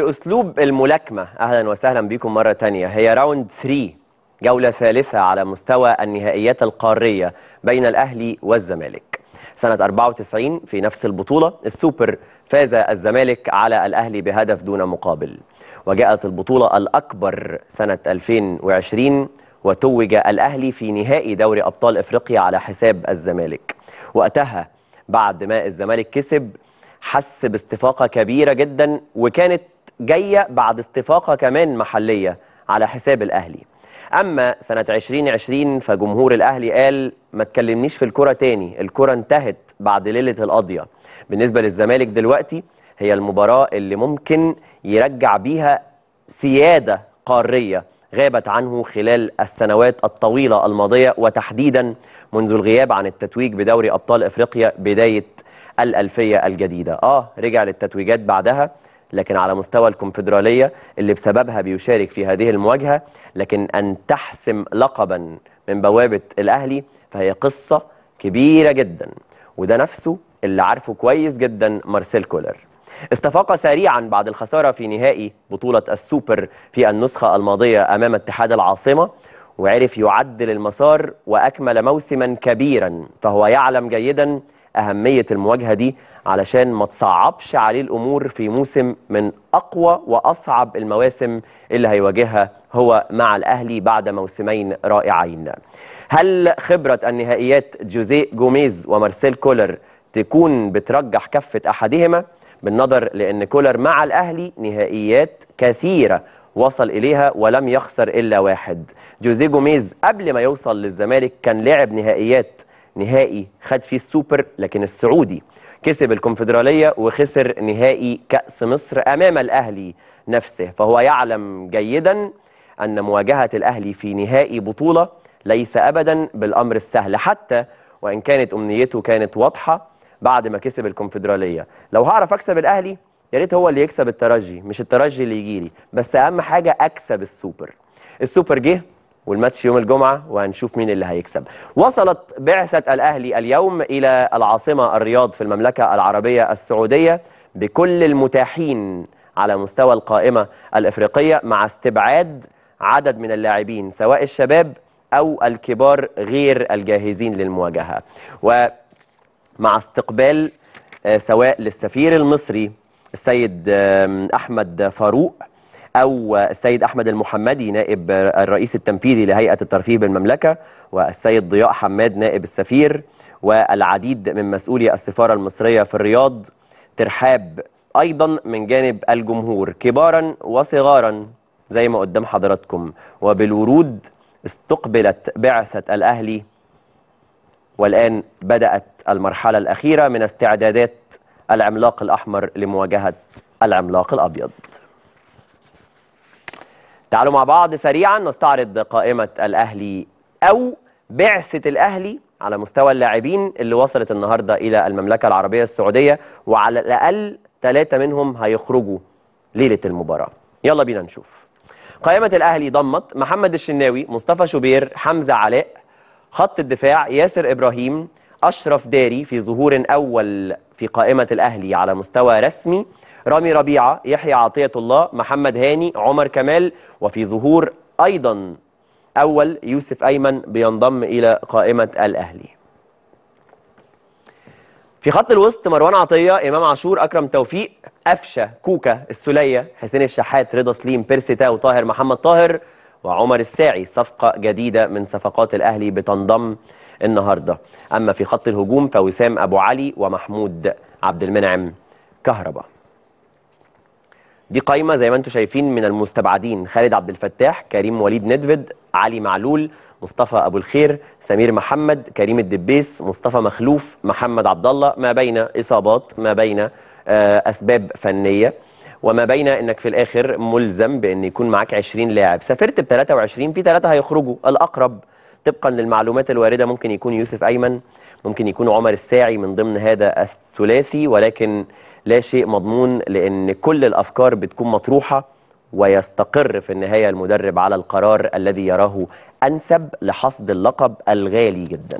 بأسلوب الملاكمة أهلا وسهلا بكم مرة ثانيه هي راوند 3 جولة ثالثة على مستوى النهائيات القارية بين الأهلي والزمالك سنة 94 في نفس البطولة السوبر فاز الزمالك على الأهلي بهدف دون مقابل وجاءت البطولة الأكبر سنة 2020 وتوج الأهلي في نهائي دوري أبطال إفريقيا على حساب الزمالك وقتها بعد ما الزمالك كسب حس باستفاقة كبيرة جدا وكانت جايه بعد استفاقه كمان محليه على حساب الاهلي اما سنه 2020 فجمهور الاهلي قال ما تكلمنيش في الكره تاني الكره انتهت بعد ليله القضيه بالنسبه للزمالك دلوقتي هي المباراه اللي ممكن يرجع بيها سياده قاريه غابت عنه خلال السنوات الطويله الماضيه وتحديدا منذ الغياب عن التتويج بدوري ابطال افريقيا بدايه الالفيه الجديده اه رجع للتتويجات بعدها لكن على مستوى الكونفدرالية اللي بسببها بيشارك في هذه المواجهة لكن أن تحسم لقبا من بوابة الأهلي فهي قصة كبيرة جدا وده نفسه اللي عارفه كويس جدا مارسيل كولر استفاق سريعا بعد الخسارة في نهائي بطولة السوبر في النسخة الماضية أمام اتحاد العاصمة وعرف يعدل المسار وأكمل موسما كبيرا فهو يعلم جيدا أهمية المواجهة دي علشان ما تصعبش عليه الأمور في موسم من أقوى وأصعب المواسم اللي هيواجهها هو مع الأهلي بعد موسمين رائعين هل خبرة النهائيات جوزيه جوميز ومارسيل كولر تكون بترجح كفة أحدهما؟ بالنظر لأن كولر مع الأهلي نهائيات كثيرة وصل إليها ولم يخسر إلا واحد جوزيه جوميز قبل ما يوصل للزمالك كان لعب نهائيات نهائي خد فيه السوبر لكن السعودي كسب الكونفدرالية وخسر نهائي كأس مصر أمام الأهلي نفسه فهو يعلم جيدا أن مواجهة الأهلي في نهائي بطولة ليس أبدا بالأمر السهل حتى وإن كانت أمنيته كانت واضحة بعد ما كسب الكونفدرالية لو هعرف أكسب الأهلي يا ريت هو اللي يكسب الترجي مش الترجي اللي يجيلي بس أهم حاجة أكسب السوبر السوبر جه والماتش يوم الجمعة وهنشوف مين اللي هيكسب وصلت بعثة الأهلي اليوم إلى العاصمة الرياض في المملكة العربية السعودية بكل المتاحين على مستوى القائمة الإفريقية مع استبعاد عدد من اللاعبين سواء الشباب أو الكبار غير الجاهزين للمواجهة ومع استقبال آه، سواء للسفير المصري السيد أحمد فاروق أو السيد أحمد المحمدي نائب الرئيس التنفيذي لهيئة الترفيه بالمملكة والسيد ضياء حماد نائب السفير والعديد من مسؤولي السفارة المصرية في الرياض ترحاب أيضا من جانب الجمهور كبارا وصغارا زي ما قدام حضراتكم وبالورود استقبلت بعثة الأهلي والآن بدأت المرحلة الأخيرة من استعدادات العملاق الأحمر لمواجهة العملاق الأبيض تعالوا مع بعض سريعا نستعرض قائمة الأهلي أو بعثة الأهلي على مستوى اللاعبين اللي وصلت النهاردة إلى المملكة العربية السعودية وعلى الأقل ثلاثة منهم هيخرجوا ليلة المباراة يلا بينا نشوف قائمة الأهلي ضمت محمد الشناوي مصطفى شوبير حمزة علاء خط الدفاع ياسر إبراهيم أشرف داري في ظهور أول في قائمة الأهلي على مستوى رسمي رامي ربيعة يحيى عطية الله محمد هاني عمر كمال وفي ظهور أيضا أول يوسف أيمن بينضم إلى قائمة الأهلي في خط الوسط مروان عطية إمام عاشور أكرم توفيق أفشة كوكا السلية حسين الشحات رضا سليم بيرسي تاو طاهر محمد طاهر وعمر الساعي صفقة جديدة من صفقات الأهلي بتنضم النهاردة أما في خط الهجوم فوسام أبو علي ومحمود عبد المنعم كهرباء دي قايمه زي ما انتم شايفين من المستبعدين خالد عبد الفتاح كريم وليد ندفد علي معلول مصطفى ابو الخير سمير محمد كريم الدبيس مصطفى مخلوف محمد عبد الله ما بين اصابات ما بين آه، اسباب فنيه وما بين انك في الاخر ملزم بان يكون معاك 20 لاعب سافرت ب 23 في ثلاثه هيخرجوا الاقرب طبقا للمعلومات الوارده ممكن يكون يوسف ايمن ممكن يكون عمر الساعي من ضمن هذا الثلاثي ولكن لا شيء مضمون لأن كل الأفكار بتكون مطروحة ويستقر في النهاية المدرب على القرار الذي يراه أنسب لحصد اللقب الغالي جداً